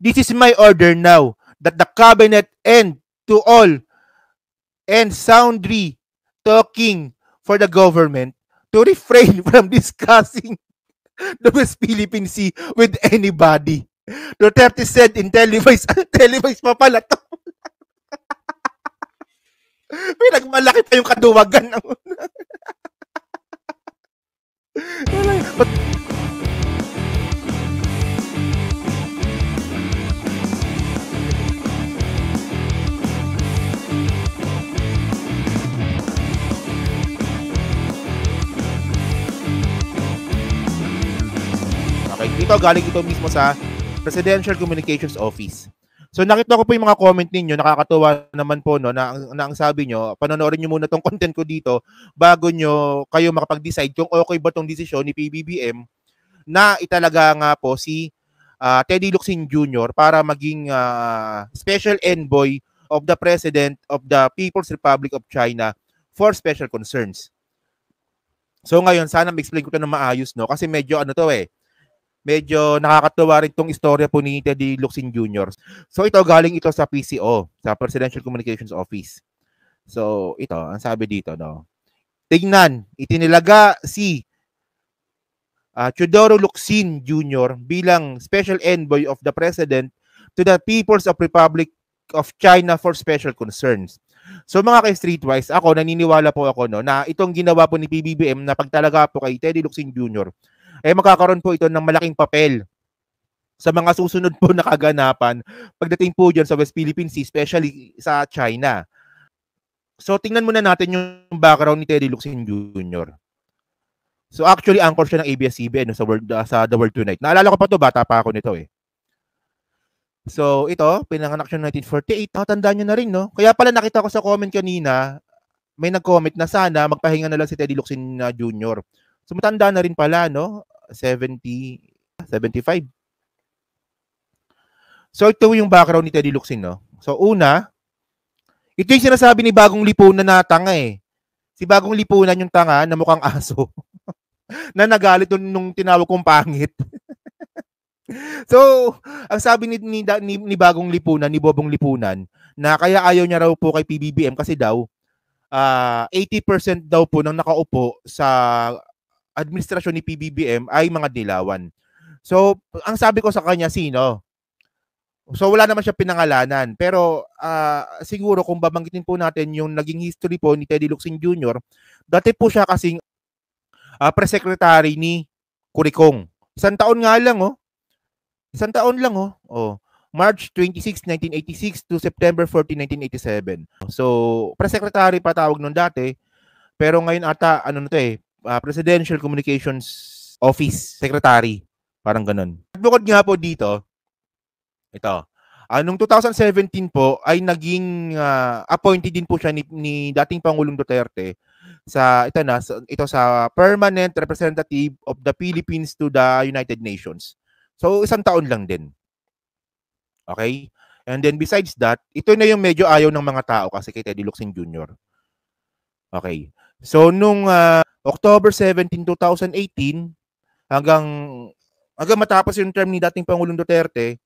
This is my order now, that the cabinet end to all and soundly talking for the government to refrain from discussing the West Philippine Sea with anybody. Duterte said in televised, televised pa pala to. Pinagmalaki pa yung kaduwagan ng But, ito, galing ito mismo sa Presidential Communications Office. So nakita ko po yung mga comment ninyo, nakakatuwa naman po no, na, na ang sabi nyo, panonoorin nyo muna tong content ko dito bago nyo kayo makapag-decide kung okay ba tong desisyon ni PBBM na italaga nga po si uh, Teddy Locsin Jr. para maging uh, special envoy of the President of the People's Republic of China for special concerns. So ngayon, sana ma-explain ko ito na maayos, no? Kasi medyo ano to eh, medyo nakakatuwa rin tong istorya po ni Teddy Luxin Jr. So ito, galing ito sa PCO, sa Presidential Communications Office. So ito, ang sabi dito, no? Tingnan, itinilaga si uh, Teodoro Luxin Jr. bilang Special Envoy of the President to the People's of Republic of China for Special Concerns. So mga ka-streetwise, ako naniniwala po ako no, na itong ginawa po ni PBBM na pagtalaga po kay Teddy Luxin Jr eh magkakaroon po ito ng malaking papel sa mga susunod po na kaganapan pagdating po dyan sa West Philippine Sea, especially sa China. So, tingnan muna natin yung background ni Teddy Luxin Jr. So, actually, anchor siya ng ABS-CBN sa, World, uh, sa The World Tonight. Naalala ko pa to bata pa ako nito eh. So, ito, pinanganak siya 1948. Nakatandaan niyo na rin, no? Kaya pala nakita ko sa comment kanina, may nag-comment na sana magpahinga na lang si Teddy Luxin uh, ah, Jr. So, matanda na rin pala, no? 70, 75. So ito yung background ni Teddy Luxin, no? So una, ito yung sinasabi ni Bagong Lipunan na tanga eh. Si Bagong Lipunan yung tanga na mukhang aso. na nagalit nung tinawag kong pangit. so, ang sabi ni, ni, ni, ni Bagong Lipunan, ni Bobong Lipunan, na kaya ayaw niya raw po kay PBBM kasi daw, uh, ah, 80% daw po ng nakaupo sa administrasyon ni PBBM ay mga dilawan. So, ang sabi ko sa kanya, sino? So, wala naman siya pinangalanan. Pero, uh, siguro kung babanggitin po natin yung naging history po ni Teddy Luxin Jr., dati po siya kasing uh, ah, press secretary ni Kurikong. Isang taon nga lang, oh. Isang taon lang, oh. oh. March 26, 1986 to September 14, 1987. So, press secretary pa tawag nun dati. Pero ngayon ata, ano na to eh, uh, Presidential Communications Office Secretary. Parang ganun. Bukod nga po dito, ito, Uh, noong 2017 po ay naging uh, ah, appointed din po siya ni, ni dating Pangulong Duterte sa ito na sa, ito sa permanent representative of the Philippines to the United Nations. So isang taon lang din. Okay? And then besides that, ito na yung medyo ayaw ng mga tao kasi kay Teddy Luxin Jr. Okay. So nung uh, October 17, 2018 hanggang hanggang matapos yung term ni dating Pangulong Duterte,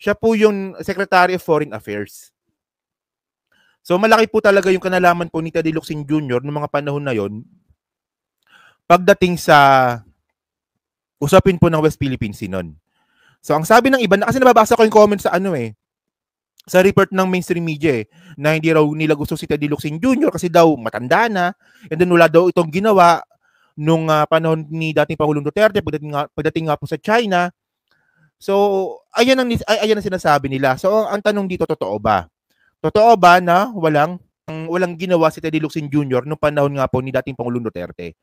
siya po yung Secretary of Foreign Affairs. So malaki po talaga yung kanalaman po ni Teddy Locsin Jr. noong mga panahon na yon pagdating sa usapin po ng West Philippine Sea So ang sabi ng iba, kasi nababasa ko yung comment sa ano eh, sa report ng mainstream media eh, na hindi raw nila gusto si Teddy Luxin Jr. kasi daw matanda na and then wala daw itong ginawa nung uh, panahon ni dating Pangulong Duterte pagdating nga, pagdating nga po sa China. So, ayan ang, ay, ayan ang sinasabi nila. So, ang tanong dito, totoo ba? Totoo ba na walang walang ginawa si Teddy Luxin Jr. nung panahon nga po ni dating Pangulong Duterte?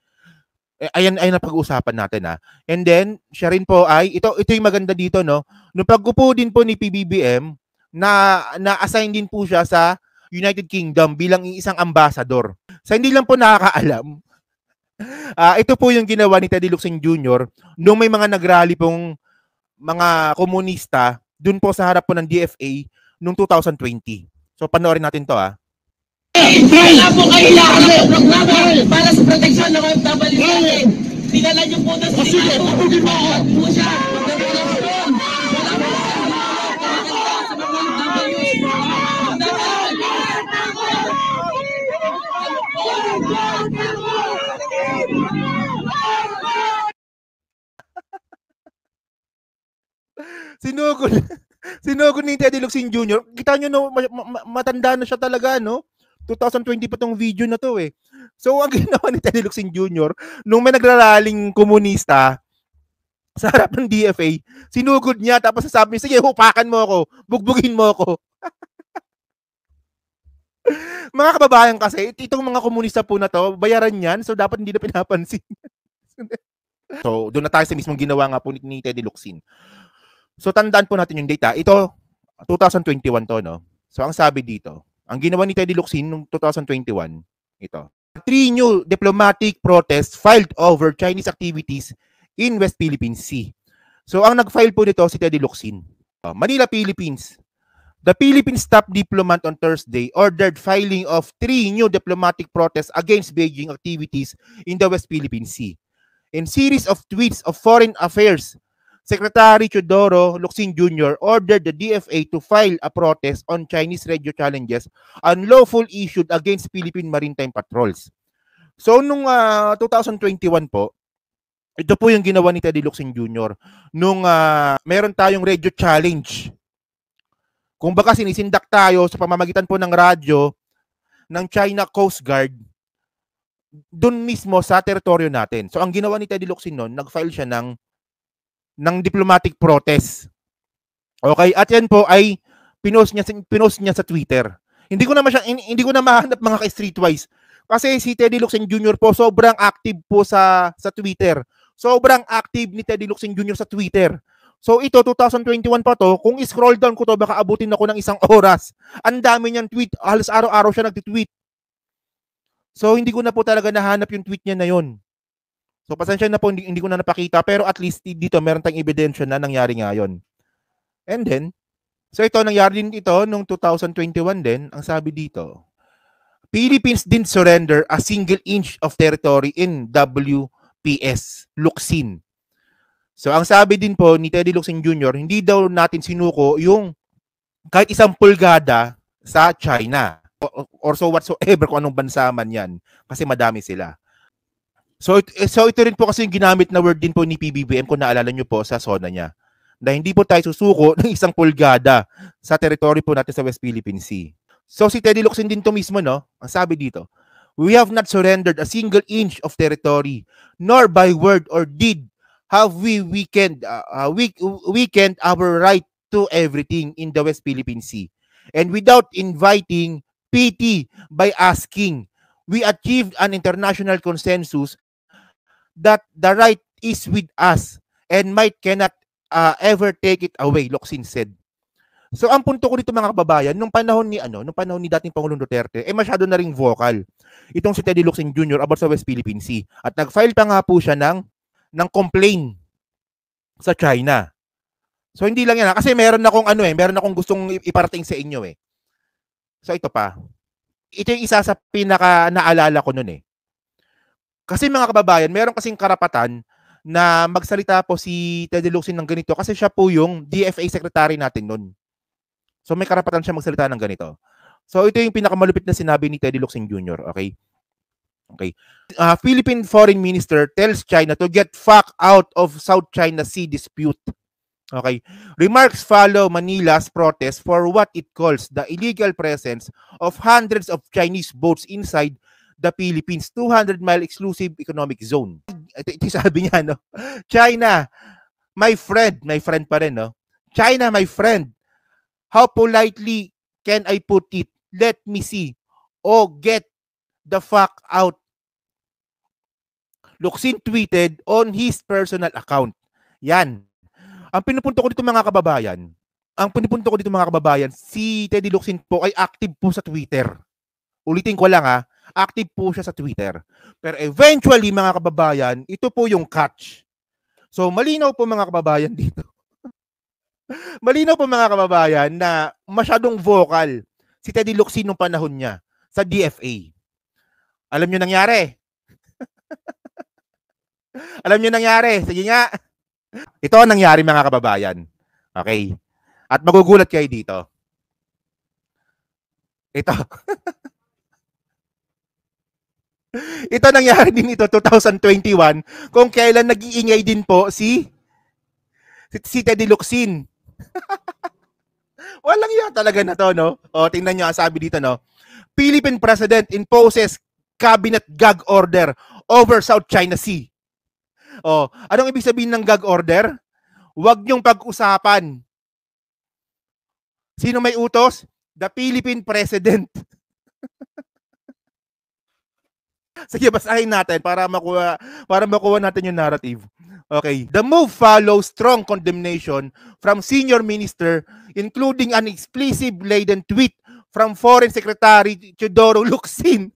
Eh, ayan ay napag uusapan natin ha. Ah. And then, siya rin po ay, ito, ito yung maganda dito, no? Nung pagkupo din po ni PBBM, na na-assign din po siya sa United Kingdom bilang isang ambassador. Sa hindi lang po nakakaalam, uh, ito po yung ginawa ni Teddy Luxin Jr. nung may mga nagrally pong mga komunista dun po sa harap po ng DFA nung 2020. So panoorin natin to ah. Wala po kailangan ng programa para sa proteksyon ng OFW natin. niyo po na sa Kasi ako, ako, ako, ako, ako, Sinugod. Sinugod ni Teddy Luxin Jr. Kita nyo, no, ma- ma- matanda na siya talaga, no? 2020 pa tong video na to eh. So, ang ginawa ni Teddy Luxin Jr., nung may nagraraling komunista sa harap ng DFA, sinugod niya tapos sasabi, sige, hupakan mo ako, bugbugin mo ako. mga kababayan kasi, itong mga komunista po na to, bayaran yan, so dapat hindi na pinapansin. so, doon na tayo sa mismong ginawa nga po ni Teddy Luxin. So, tandaan po natin yung data. Ito, 2021 to, no? So, ang sabi dito, ang ginawa ni Teddy Luxin noong 2021, ito. Three new diplomatic protests filed over Chinese activities in West Philippine Sea. So, ang nag-file po nito si Teddy Luxin. Oh, Manila, Philippines, The Philippine top diplomat on Thursday ordered filing of three new diplomatic protests against Beijing activities in the West Philippine Sea. In series of tweets of Foreign Affairs Secretary Teodoro Locsin Jr. ordered the DFA to file a protest on Chinese radio challenges unlawful issued against Philippine Maritime Patrols. So, nung uh, ah, 2021 po, ito po yung ginawa ni Teddy Locsin Jr. Nung uh, meron tayong radio challenge kung baka sinisindak tayo sa pamamagitan po ng radyo ng China Coast Guard doon mismo sa teritoryo natin. So ang ginawa ni Teddy Locsin noon, nag-file siya ng ng diplomatic protest. Okay, at yan po ay pinost niya pinost niya sa Twitter. Hindi ko na siya hindi ko na mahanap mga ka-streetwise kasi si Teddy Locsin Jr. po sobrang active po sa sa Twitter. Sobrang active ni Teddy Locsin Jr. sa Twitter. So ito, 2021 pa to, kung scroll down ko to, baka abutin ako ng isang oras. Ang dami niyang tweet, halos araw-araw siya nagtitweet. So hindi ko na po talaga nahanap yung tweet niya na yon. So pasensya na po, hindi, hindi ko na napakita, pero at least dito meron tayong ebidensya na nangyari nga yon. And then, so ito, nangyari din ito noong 2021 din, ang sabi dito, Philippines didn't surrender a single inch of territory in WPS, Luxin. So ang sabi din po ni Teddy Luxin Jr., hindi daw natin sinuko yung kahit isang pulgada sa China or, so whatsoever kung anong bansa man yan kasi madami sila. So, eh, so ito rin po kasi yung ginamit na word din po ni PBBM kung naalala nyo po sa zona niya. Na hindi po tayo susuko ng isang pulgada sa teritoryo po natin sa West Philippine Sea. So si Teddy Luxin din to mismo, no? Ang sabi dito, We have not surrendered a single inch of territory, nor by word or deed have we weakened uh, uh we, weakened our right to everything in the West Philippine Sea? And without inviting PT by asking, we achieved an international consensus that the right is with us and might cannot uh, ever take it away, Locsin said. So ang punto ko dito mga kababayan, nung panahon ni ano, nung panahon ni dating Pangulong Duterte, eh masyado na ring vocal itong si Teddy Luxing Jr. about sa West Philippine Sea. At nag-file pa nga po siya ng ng complain sa China. So hindi lang yan. Ha? Ah. Kasi meron na akong ano eh, meron na akong gustong iparating sa inyo eh. So ito pa. Ito yung isa sa pinaka naalala ko noon eh. Kasi mga kababayan, meron kasing karapatan na magsalita po si Teddy Luxin ng ganito kasi siya po yung DFA secretary natin noon. So may karapatan siya magsalita ng ganito. So ito yung pinakamalupit na sinabi ni Teddy Luxin Jr., okay? Okay. Uh, Philippine Foreign Minister tells China to get fuck out of South China Sea dispute. Okay. Remarks follow Manila's protest for what it calls the illegal presence of hundreds of Chinese boats inside the Philippines 200-mile exclusive economic zone. Ito, ito sabi niya, no? China, my friend, my friend pa rin, no? China, my friend, how politely can I put it? Let me see. Oh, get the fuck out Luxin tweeted on his personal account. Yan. Ang pinupunto ko dito mga kababayan, ang pinupunto ko dito mga kababayan, si Teddy Luxin po ay active po sa Twitter. Ulitin ko lang ha, active po siya sa Twitter. Pero eventually mga kababayan, ito po yung catch. So malinaw po mga kababayan dito. malinaw po mga kababayan na masyadong vocal si Teddy Luxin nung panahon niya sa DFA. Alam niyo nangyari? Alam niyo nangyari. Sige nga. Ito ang nangyari mga kababayan. Okay. At magugulat kayo dito. Ito. ito nangyari din ito 2021 kung kailan nag-iingay din po si si Teddy Luxin. Walang iya talaga na to, no? O, tingnan nyo ang sabi dito, no? Philippine President imposes cabinet gag order over South China Sea oh, anong ibig sabihin ng gag order? Huwag niyong pag-usapan. Sino may utos? The Philippine President. Sige, basahin natin para makuha para makuha natin yung narrative. Okay. The move follows strong condemnation from senior minister including an explicit laden tweet from Foreign Secretary Teodoro Luksin.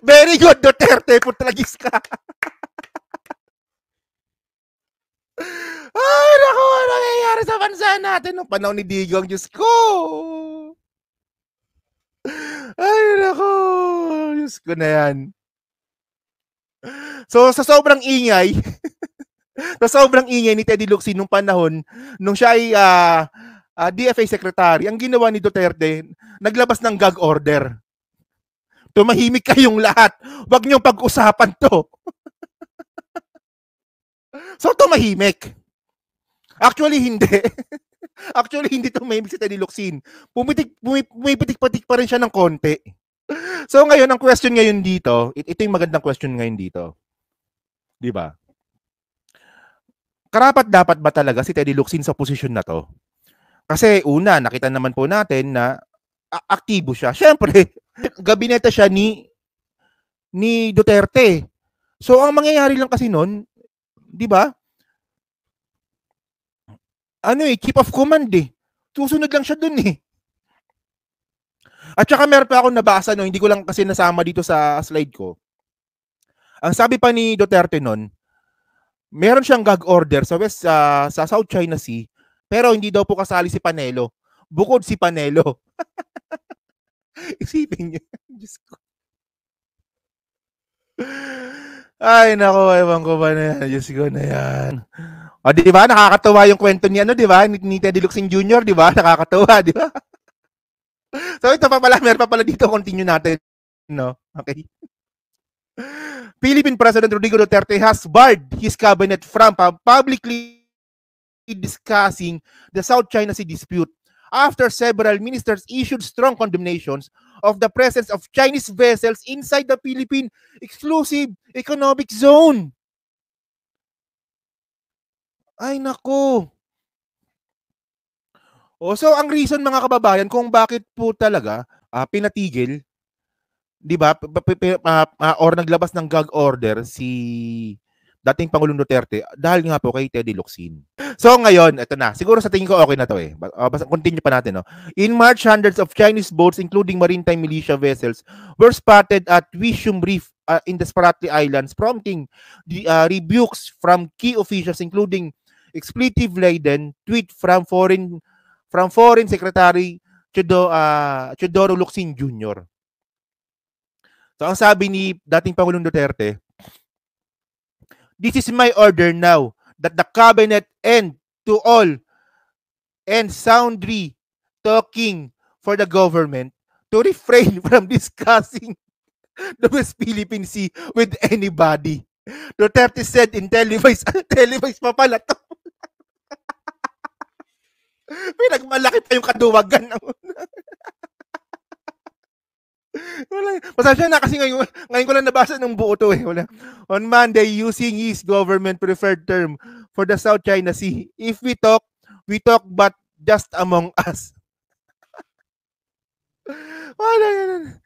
Very good, Duterte. Putlagis ka. Ay, naku, ano nangyayari sa bansa natin nung panahon ni Digong? Diyos ko! Ay, naku, Diyos ko na yan. So, sa sobrang ingay, sa sobrang ingay ni Teddy Luxin nung panahon, nung siya ay uh, ah, uh, ah, DFA secretary, ang ginawa ni Duterte, naglabas ng gag order. Tumahimik kayong lahat. Huwag niyong pag-usapan to. so, tumahimik. Actually, hindi. Actually, hindi tumahimik si Teddy Luxin. Pumitik, pumipitik-patik pa rin siya ng konti. So, ngayon, ang question ngayon dito, ito yung magandang question ngayon dito. Di ba? Karapat dapat ba talaga si Teddy Luxin sa posisyon na to? Kasi una, nakita naman po natin na aktibo siya. Siyempre, gabineta siya ni ni Duterte. So ang mangyayari lang kasi noon, 'di ba? Ano eh, chief of command eh. Susunod lang siya doon eh. At saka meron pa ako nabasa no, hindi ko lang kasi nasama dito sa slide ko. Ang sabi pa ni Duterte noon, meron siyang gag order sa West uh, sa South China Sea, pero hindi daw po kasali si Panelo. Bukod si Panelo. Isipin niyo. Diyos ko. Ay, nako, ewan ko ba na yan. Diyos ko na yan. O, di ba? Nakakatawa yung kwento ni ano, di ba? Ni, ni Teddy Luxin Jr., di ba? Nakakatawa, di ba? so, ito pa pala. Meron pa pala dito. Continue natin. No? Okay. Philippine President Rodrigo Duterte has barred his cabinet from publicly discussing the South China Sea dispute after several ministers issued strong condemnations of the presence of Chinese vessels inside the Philippine exclusive economic zone. Ay nako. O, oh, so ang reason mga kababayan kung bakit po talaga uh, pinatigil 'di ba ah, ah, or naglabas ng gag order si dating Pangulong Duterte dahil nga po kay Teddy Locsin. So ngayon, ito na. Siguro sa tingin ko okay na to eh. Uh, basta continue pa natin. No? In March, hundreds of Chinese boats, including maritime militia vessels, were spotted at Wishum Reef uh, in the Spratly Islands, prompting the uh, rebukes from key officials, including expletive-laden tweet from foreign from foreign secretary Chodoro uh, Chodoro Luxin Jr. So ang sabi ni dating Pangulong Duterte, This is my order now that the covenant end to all and soundly talking for the government to refrain from discussing the West Philippine Sea with anybody. Duterte said in televised, televised pa pala to. Pinagmalaki pa yung kaduwagan ng wala. Pasensya na kasi ngayon, ngayon ko lang nabasa ng buo to eh. Wala. On Monday, using his government preferred term for the South China Sea. If we talk, we talk but just among us. Wala Wala.